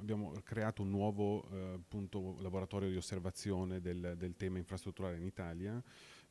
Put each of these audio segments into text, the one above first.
abbiamo creato un nuovo eh, appunto, laboratorio di osservazione del, del tema infrastrutturale in Italia,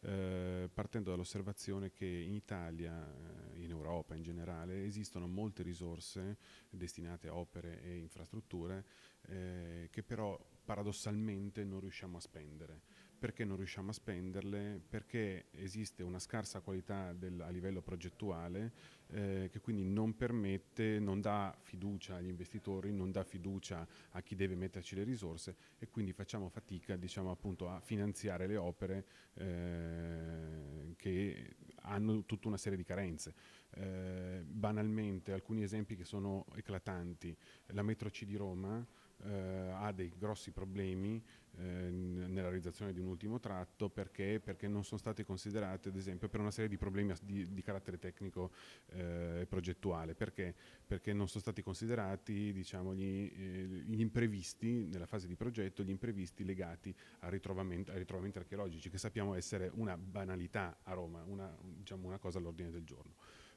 eh, partendo dall'osservazione che in Italia, eh, in Europa in generale, esistono molte risorse destinate a opere e infrastrutture eh, che però paradossalmente non riusciamo a spendere perché non riusciamo a spenderle, perché esiste una scarsa qualità del, a livello progettuale eh, che quindi non permette, non dà fiducia agli investitori, non dà fiducia a chi deve metterci le risorse e quindi facciamo fatica diciamo, a finanziare le opere eh, che hanno tutta una serie di carenze. Eh, banalmente alcuni esempi che sono eclatanti, la metro C di Roma eh, ha dei grossi problemi eh, nella realizzazione di un ultimo tratto perché, perché, non sono state considerate ad esempio per una serie di problemi di, di carattere tecnico eh, e eh, progettuale perché? perché? non sono stati considerati diciamo, gli, eh, gli, imprevisti nella fase di progetto gli imprevisti legati ai ritrovamenti, archeologici che sappiamo essere una banalità a Roma una, diciamo una cosa all'ordine del giorno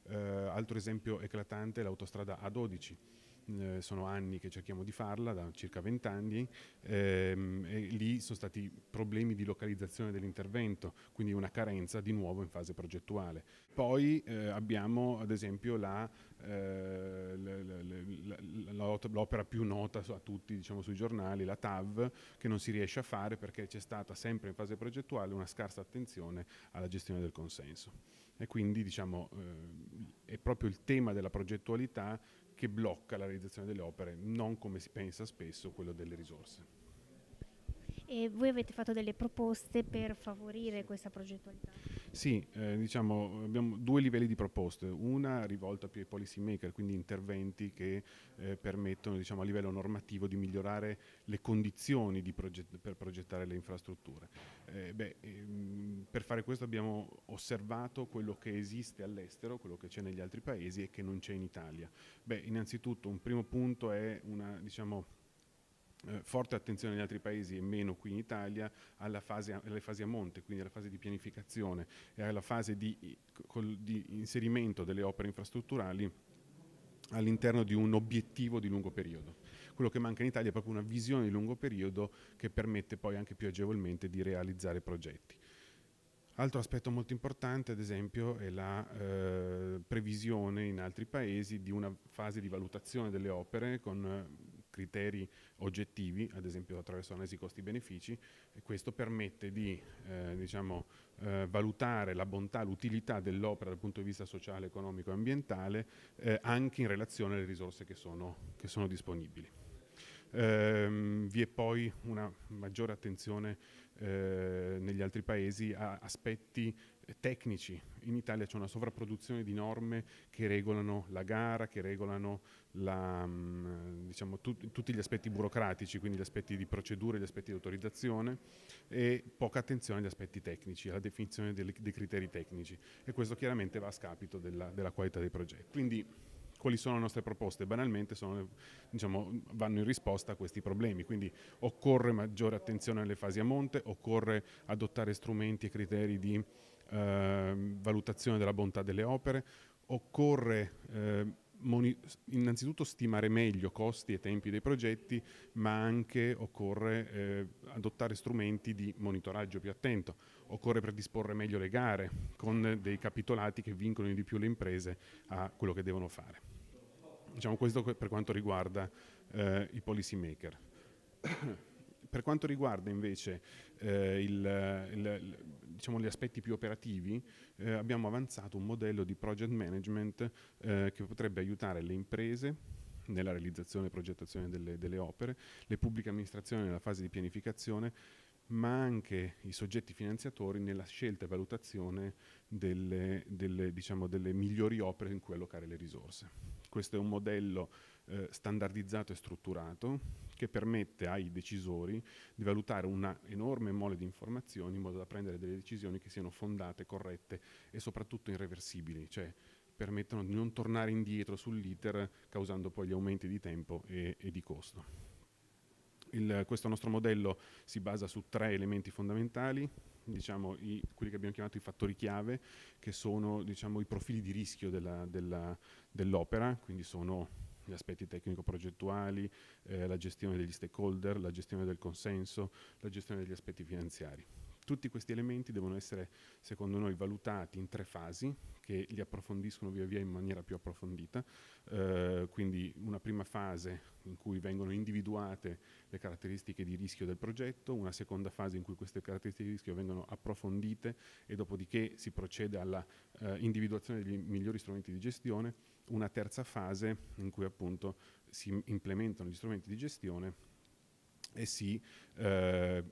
eh, altro esempio eclatante è l'autostrada A12 eh, sono anni che cerchiamo di farla, da circa vent'anni, ehm, e lì sono stati problemi di localizzazione dell'intervento, quindi una carenza di nuovo in fase progettuale. Poi eh, abbiamo ad esempio eh, l'opera eh, più nota a tutti diciamo, sui giornali, la TAV, che non si riesce a fare perché c'è stata sempre in fase progettuale una scarsa attenzione alla gestione del consenso. E quindi diciamo, eh, è proprio il tema della progettualità che blocca la realizzazione delle opere, non come si pensa spesso quello delle risorse. E voi avete fatto delle proposte per favorire questa progettualità? Sì, eh, diciamo, abbiamo due livelli di proposte, una rivolta più ai policy maker, quindi interventi che eh, permettono diciamo, a livello normativo di migliorare le condizioni proget per progettare le infrastrutture. Eh, beh, ehm, per fare questo abbiamo osservato quello che esiste all'estero, quello che c'è negli altri paesi e che non c'è in Italia. Beh, innanzitutto un primo punto è una, diciamo, eh, forte attenzione negli altri paesi e meno qui in Italia alla fase, alle fasi a monte, quindi alla fase di pianificazione e alla fase di, di inserimento delle opere infrastrutturali all'interno di un obiettivo di lungo periodo. Quello che manca in Italia è proprio una visione di lungo periodo che permette poi anche più agevolmente di realizzare progetti. Altro aspetto molto importante, ad esempio, è la eh, previsione in altri paesi di una fase di valutazione delle opere con eh, criteri oggettivi, ad esempio attraverso analisi costi-benefici, e questo permette di eh, diciamo, eh, valutare la bontà, l'utilità dell'opera dal punto di vista sociale, economico e ambientale, eh, anche in relazione alle risorse che sono, che sono disponibili. Ehm, vi è poi una maggiore attenzione eh, negli altri paesi a aspetti eh, tecnici. In Italia c'è una sovrapproduzione di norme che regolano la gara, che regolano la, mm, diciamo, tut tutti gli aspetti burocratici, quindi gli aspetti di procedure, gli aspetti di autorizzazione e poca attenzione agli aspetti tecnici, alla definizione dei, criteri tecnici e questo chiaramente va a scapito della, della qualità dei progetti. Quindi, quali sono le nostre proposte? Banalmente sono, diciamo, vanno in risposta a questi problemi, quindi occorre maggiore attenzione alle fasi a monte, occorre adottare strumenti e criteri di eh, valutazione della bontà delle opere, occorre eh, innanzitutto stimare meglio costi e tempi dei progetti, ma anche occorre eh, adottare strumenti di monitoraggio più attento, occorre predisporre meglio le gare con dei capitolati che vincolino di più le imprese a quello che devono fare. Diciamo questo per quanto riguarda eh, i policy maker. per quanto riguarda invece eh, il, il, diciamo gli aspetti più operativi, eh, abbiamo avanzato un modello di project management eh, che potrebbe aiutare le imprese nella realizzazione e progettazione delle, delle opere, le pubbliche amministrazioni nella fase di pianificazione, ma anche i soggetti finanziatori nella scelta e valutazione delle, delle, diciamo, delle migliori opere in cui allocare le risorse. Questo è un modello eh, standardizzato e strutturato che permette ai decisori di valutare una enorme mole di informazioni in modo da prendere delle decisioni che siano fondate, corrette e soprattutto irreversibili, cioè permettono di non tornare indietro sull'iter causando poi gli aumenti di tempo e, e di costo. Il, questo nostro modello si basa su tre elementi fondamentali, diciamo, i, quelli che abbiamo chiamato i fattori chiave, che sono diciamo, i profili di rischio dell'opera, quindi sono gli aspetti tecnico-progettuali, eh, la gestione degli stakeholder, la gestione del consenso, la gestione degli aspetti finanziari. Tutti questi elementi devono essere, secondo noi, valutati in tre fasi che li approfondiscono via via in maniera più approfondita. Eh, quindi una prima fase in cui vengono individuate le caratteristiche di rischio del progetto, una seconda fase in cui queste caratteristiche di rischio vengono approfondite e dopodiché si procede alla eh, individuazione degli migliori strumenti di gestione, una terza fase in cui appunto si implementano gli strumenti di gestione e si eh,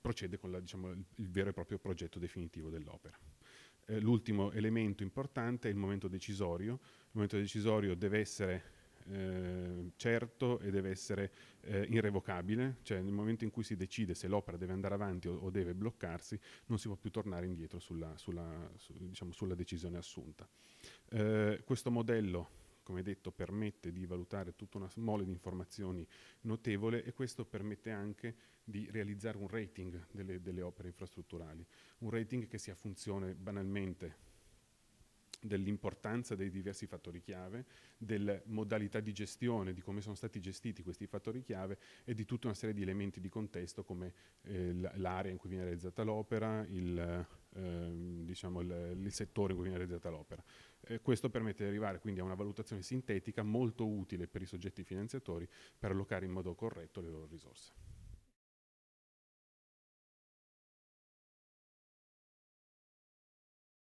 procede con la, diciamo, il, il, vero e proprio progetto definitivo dell'opera. Eh, l'ultimo elemento importante è il momento decisorio. Il momento decisorio deve essere eh, certo e deve essere eh, irrevocabile, cioè nel momento in cui si decide se l'opera deve andare avanti o, o, deve bloccarsi, non si può più tornare indietro sulla, sulla, su, diciamo, sulla decisione assunta. Eh, questo modello come detto permette di valutare tutta una mole di informazioni notevole e questo permette anche di realizzare un rating delle, delle opere infrastrutturali, un rating che sia funzione banalmente dell'importanza dei diversi fattori chiave, delle modalità di gestione, di come sono stati gestiti questi fattori chiave e di tutta una serie di elementi di contesto come eh, l'area in cui viene realizzata l'opera, il, Ehm, diciamo, il, il, settore in cui viene realizzata l'opera. Eh, questo permette di arrivare quindi a una valutazione sintetica molto utile per i soggetti finanziatori per allocare in modo corretto le loro risorse.